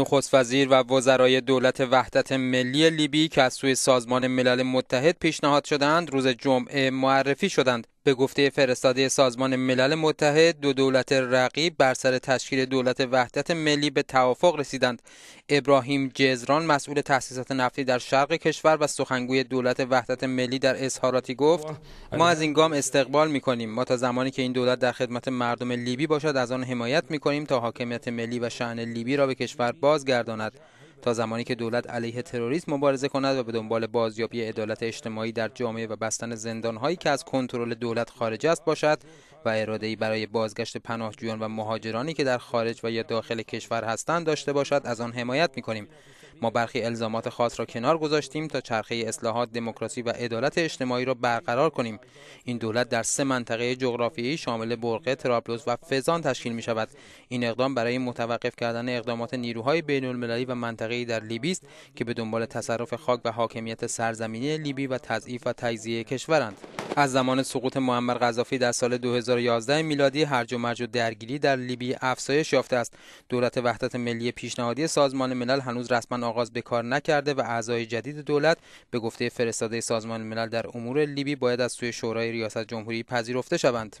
نخست وزیر و وزرای دولت وحدت ملی لیبی که از سوی سازمان ملل متحد پیشنهاد شدند روز جمعه معرفی شدند به گفته فرستاده سازمان ملل متحد دو دولت رقیب بر سر تشکیل دولت وحدت ملی به توافق رسیدند ابراهیم جزران مسئول تاسیسات نفتی در شرق کشور و سخنگوی دولت وحدت ملی در اظهاراتی گفت ما از این گام استقبال کنیم. ما تا زمانی که این دولت در خدمت مردم لیبی باشد از آن حمایت کنیم تا حاکمیت ملی و شعن لیبی را به کشور بازگرداند تا زمانی که دولت علیه تروریسم مبارزه کند و به دنبال بازیابی عدالت اجتماعی در جامعه و بستن زندانهایی که از کنترل دولت خارج است باشد و اراده‌ای برای بازگشت پناهجویان و مهاجرانی که در خارج و یا داخل کشور هستند داشته باشد از آن حمایت می‌کنیم. ما برخی الزامات خاص را کنار گذاشتیم تا چرخه اصلاحات دموکراسی و عدالت اجتماعی را برقرار کنیم این دولت در سه منطقه جغرافیایی شامل برقه ترابلوس و فزان تشکیل می شود این اقدام برای متوقف کردن اقدامات نیروهای بین المللی و منطقه‌ای در لیبی است که به دنبال تصرف خاک و حاکمیت سرزمینی لیبی و تضعیف و تجزیه کشورند از زمان سقوط معمر قذافی در سال 2011 میلادی هرج و مرج و درگیری در لیبی افزایش یافته است دولت وحدت ملی پیشنهادی سازمان ملل هنوز رسما آغاز به کار نکرده و اعضای جدید دولت به گفته فرستاده سازمان ملل در امور لیبی باید از سوی شورای ریاست جمهوری پذیرفته شوند